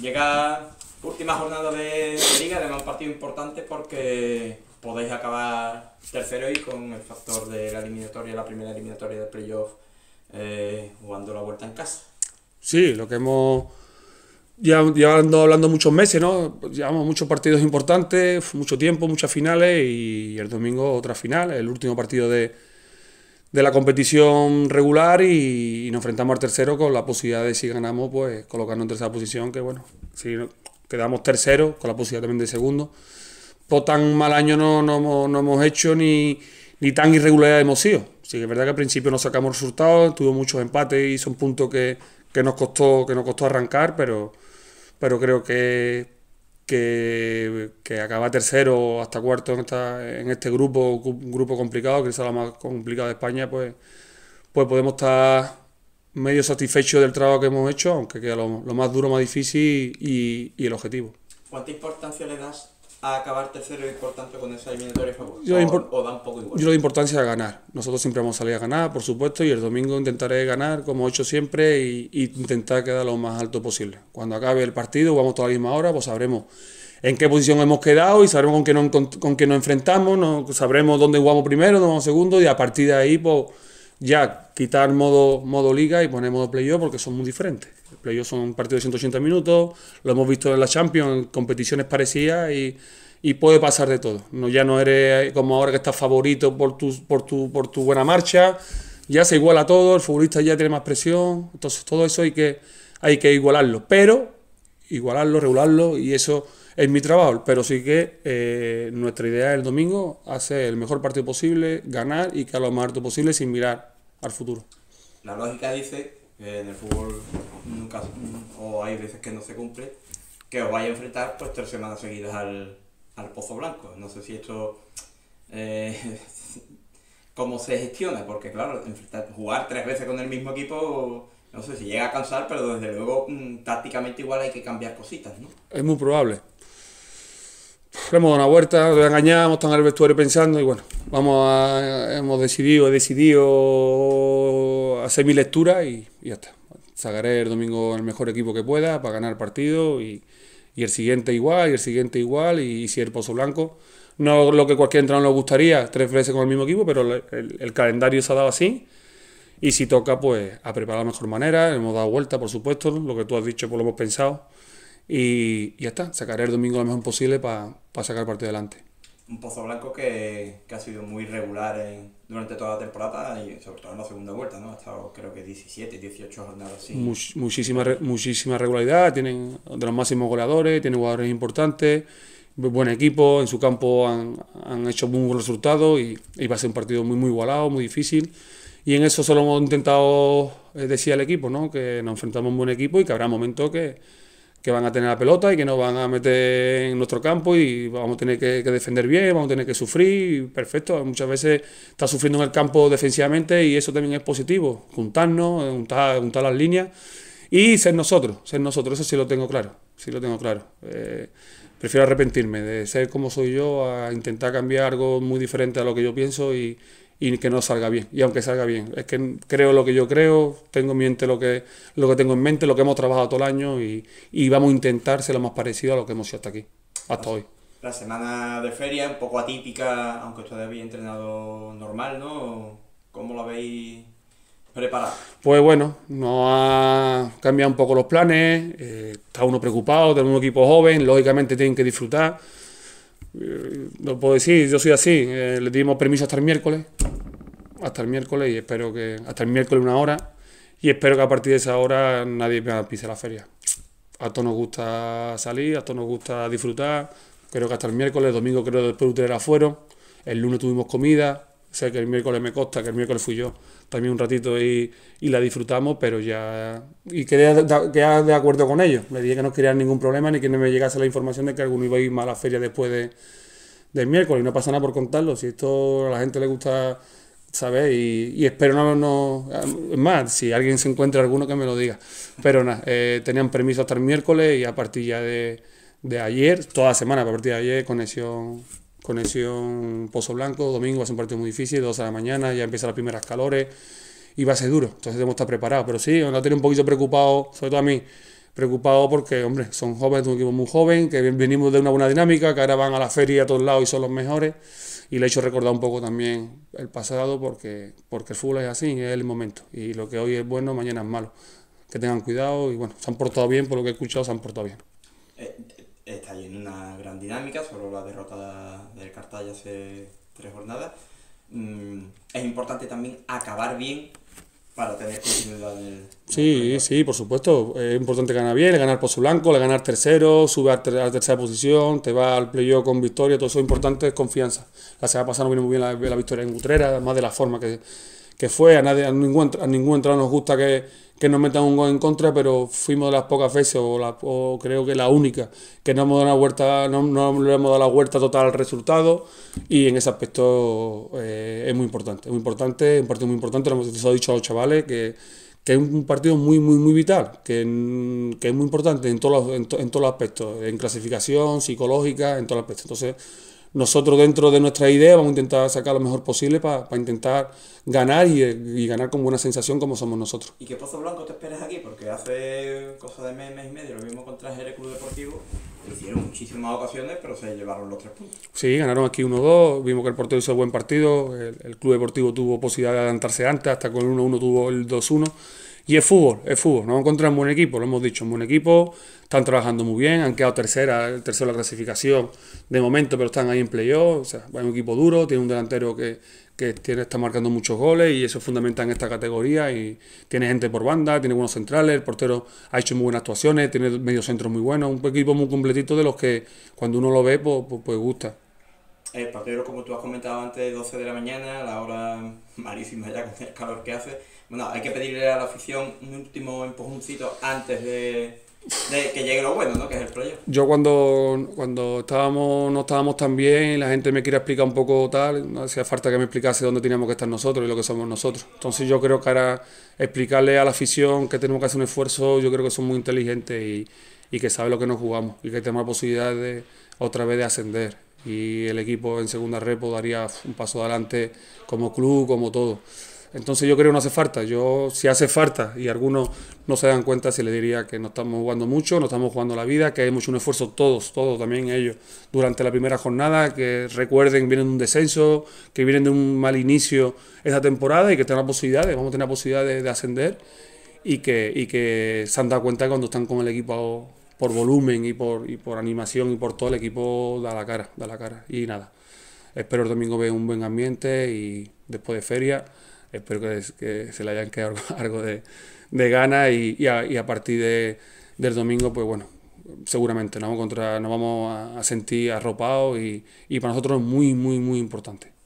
Llega última jornada de, liga, además un partido importante porque podéis acabar tercero y con el factor de la eliminatoria, la primera eliminatoria del playoff, eh, jugando la vuelta en casa. Sí, lo que hemos ya llevando hablando muchos meses, ¿no? Llevamos muchos partidos importantes, mucho tiempo, muchas finales y el domingo otra final, el último partido de, de la competición regular y, nos enfrentamos al tercero con la posibilidad de si ganamos pues colocarnos en tercera posición que bueno si quedamos tercero con la posibilidad también de segundo pues tan mal año no, no, no hemos hecho ni, ni tan irregularidad hemos sido sí que es verdad que al principio no sacamos resultados tuvo muchos empates y son puntos que, que nos costó que nos costó arrancar pero pero creo que que, que, acaba tercero hasta cuarto en, en este grupo, un grupo complicado, que es la más complicada de España, pues, pues podemos estar medio satisfechos del trabajo que hemos hecho, aunque queda lo, lo más duro, más difícil y, y el objetivo. ¿Cuánta importancia le das a acabar tercero es importante con esa eliminatoria favor? Pues, o, da un poco igual. Yo la importancia es ganar. Nosotros siempre vamos a salir a ganar, por supuesto, y el domingo intentaré ganar como he hecho siempre y, intentar quedar lo más alto posible. Cuando acabe el partido, vamos toda la misma hora, pues sabremos en qué posición hemos quedado y sabremos con qué nos, con, qué nos enfrentamos, no, sabremos dónde jugamos primero, dónde jugamos segundo y a partir de ahí pues ya quitar modo, modo liga y poner modo playoff porque son muy diferentes playoffs son partido de 180 minutos, lo hemos visto en la Champions, en competiciones parecidas y, puede pasar de todo. No, ya no eres como ahora que estás favorito por tu, por por tu buena marcha, ya se iguala todo, el futbolista ya tiene más presión, entonces todo eso hay que, hay que igualarlo, pero igualarlo, regularlo y eso es mi trabajo, pero sí que eh, nuestra idea el domingo hacer el mejor partido posible, ganar y que a lo más alto posible sin mirar al futuro. La lógica dice que en el fútbol caso. o hay veces que no se cumple, que os vaya a enfrentar pues tres semanas seguidas al, Pozo Blanco. No sé si esto... Eh, cómo se gestiona, porque claro, enfrentar, jugar tres veces con el mismo equipo, no sé si llega a cansar, pero desde luego mm, tácticamente igual hay que cambiar cositas, ¿no? Es muy probable. hemos dado una vuelta, lo engañamos, están en el vestuario pensando y bueno, vamos a, hemos decidido, he decidido hacer mi lectura y ya está sacaré el domingo el mejor equipo que pueda para ganar partido y, el siguiente igual, y el siguiente igual, y, si el Pozo Blanco. No lo que cualquier entrenador le gustaría, tres veces con el mismo equipo, pero el, calendario se ha dado así. Y si toca, pues a preparar de la mejor manera. Hemos dado vuelta, por supuesto, lo que tú has dicho, pues lo hemos pensado. Y, ya está, sacaré el domingo lo mejor posible para sacar partido adelante un Pozo Blanco que, que ha sido muy regular durante toda la temporada y sobre todo en la segunda vuelta, ¿no? Ha estado creo que 17, 18 jornadas sin... muchísima, regularidad, tienen de los máximos goleadores, tienen jugadores importantes, buen equipo, en su campo han, han hecho muy buen resultado y, va a ser un partido muy, muy igualado, muy difícil. Y en eso solo hemos intentado eh, decir al equipo, ¿no? Que nos enfrentamos a un buen equipo y que habrá momentos que que van a tener la pelota y que nos van a meter en nuestro campo y vamos a tener que, defender bien, vamos a tener que sufrir, perfecto. Muchas veces está sufriendo en el campo defensivamente y eso también es positivo, juntarnos, juntar, juntar las líneas y ser nosotros, ser nosotros, eso sí lo tengo claro, sí lo tengo claro. Eh, prefiero arrepentirme de ser como soy yo a intentar cambiar algo muy diferente a lo que yo pienso y, y que no salga bien. Y aunque salga bien, es que creo lo que yo creo, tengo en mente lo que, lo que tengo en mente, lo que hemos trabajado todo el año y, vamos a intentar ser lo más parecido a lo que hemos hecho hasta aquí, hasta hoy. La semana de feria, un poco atípica, aunque todavía habéis entrenado normal, ¿no? ¿Cómo lo habéis preparado? Pues bueno, nos ha cambiado un poco los planes, eh, está uno preocupado, tenemos un equipo joven, lógicamente tienen que disfrutar. No eh, puedo decir, yo soy así. Eh, le dimos permiso hasta el miércoles. Hasta el miércoles y espero que. Hasta el miércoles una hora. Y espero que a partir de esa hora nadie me pise la feria. A todos nos gusta salir, a todos nos gusta disfrutar. Creo que hasta el miércoles, domingo creo que después ustedes fueron. El lunes tuvimos comida. Sé que el miércoles me costa, que el miércoles fui yo también un ratito y, la disfrutamos, pero ya. Y quedé de, acuerdo con ellos. Le dije que no querían ningún problema ni que no me llegase la información de que alguno iba a ir más a la feria después de, del miércoles. Y no pasa nada por contarlo. Si esto a la gente le gusta saber Y, espero no, no, más, si alguien se encuentra alguno que me lo diga. Pero nada, eh, tenían permiso hasta el miércoles y a partir ya de, de ayer, toda la semana, a partir de ayer, conexión Conexión Pozo Blanco, domingo va un partido muy difícil, dos de la mañana, ya empiezan las primeras calores y va a ser duro. Entonces debemos estar preparados. Pero sí, ahora a un poquito preocupado, sobre todo a mí, preocupado porque, hombre, son jóvenes, un equipo muy joven, que venimos de una buena dinámica, que ahora van a la feria a todos lados y son los mejores. Y le he hecho recordar un poco también el pasado porque, porque el fútbol es así, es el momento. Y lo que hoy es bueno, mañana es malo. Que tengan cuidado y bueno, se han portado bien, por lo que he escuchado, se han portado bien. Eh, Está ahí en una gran dinámica, solo la derrota del Cartaya hace tres jornadas. Mm, es importante también acabar bien para tener continuidad Sí, sí, por supuesto. Es importante ganar bien, ganar por su blanco, ganar tercero, sube a, tercera posición, te va al playoff con victoria, todo eso es importante, es confianza. La semana pasada no vino muy bien la, la victoria en Utrera, además de la forma que, que fue, a, nadie, a, ningún, ningún entrado nos gusta que, nos metan un gol en contra, pero fuimos de las pocas veces, o, creo que la única, que no hemos dado no, le hemos dado la vuelta total al resultado, y en ese aspecto eh, es muy importante, es muy importante, un partido muy importante, lo hemos dicho a los chavales, que, que es un partido muy, muy, muy vital, que, es muy importante en todos los, en todos los aspectos, en clasificación, psicológica, en todos los aspectos. Entonces, nosotros dentro de nuestra idea vamos a intentar sacar lo mejor posible para intentar ganar y, y, ganar con buena sensación como somos nosotros. ¿Y qué Pozo Blanco te esperas aquí? Porque hace cosa de mes, mes y medio, lo mismo contra el Club Deportivo, hicieron muchísimas ocasiones, pero se llevaron los tres puntos. Sí, ganaron aquí 1-2, vimos que el portero hizo buen partido, el, el Club Deportivo tuvo posibilidad de adelantarse antes, hasta con el 1-1 tuvo el 2-1 y es fútbol, es fútbol. No encontramos un buen equipo, lo hemos dicho, un buen equipo. Están trabajando muy bien, han quedado tercera, tercera la clasificación de momento, pero están ahí en playoff. O sea, es un equipo duro, tiene un delantero que, tiene, está marcando muchos goles y eso fundamental en esta categoría. Y tiene gente por banda, tiene buenos centrales, el portero ha hecho muy buenas actuaciones, tiene medio centro muy bueno, un equipo muy completito de los que cuando uno lo ve, pues, pues, pues gusta. Eh, patero, como tú has comentado antes, 12 de la mañana, la hora malísima ya con el calor que hace. Bueno, hay que pedirle a la afición un último empujoncito antes de, que llegue lo bueno, ¿no? Que es el proyecto. Yo cuando, cuando estábamos, no estábamos tan bien y la gente me quiere explicar un poco tal, no hacía falta que me explicase dónde teníamos que estar nosotros y lo que somos nosotros. Entonces yo creo que ahora explicarle a la afición que tenemos que hacer un esfuerzo, yo creo que son muy inteligentes y, que saben lo que nos jugamos y que tenemos la posibilidad de otra vez de ascender y el equipo en segunda repo daría un paso adelante como club, como todo. Entonces yo creo que no hace falta. Yo, si hace falta y algunos no se dan cuenta, se les diría que no estamos jugando mucho, no estamos jugando la vida, que hay mucho un esfuerzo todos, todos también ellos, durante la primera jornada, que recuerden vienen de un descenso, que vienen de un mal inicio esta temporada y que tengan posibilidades, vamos a tener posibilidades de, de ascender y que, y que se han dado cuenta cuando están con el equipo por volumen y por, y por animación y por todo el equipo da la cara, da la cara. Y nada, espero el domingo vea un buen ambiente y después de feria, espero que, se le hayan quedado algo de, de ganas y, a, partir del domingo, pues bueno, seguramente nos vamos, contra, nos vamos a, sentir arropados y, y para nosotros es muy, muy, muy importante.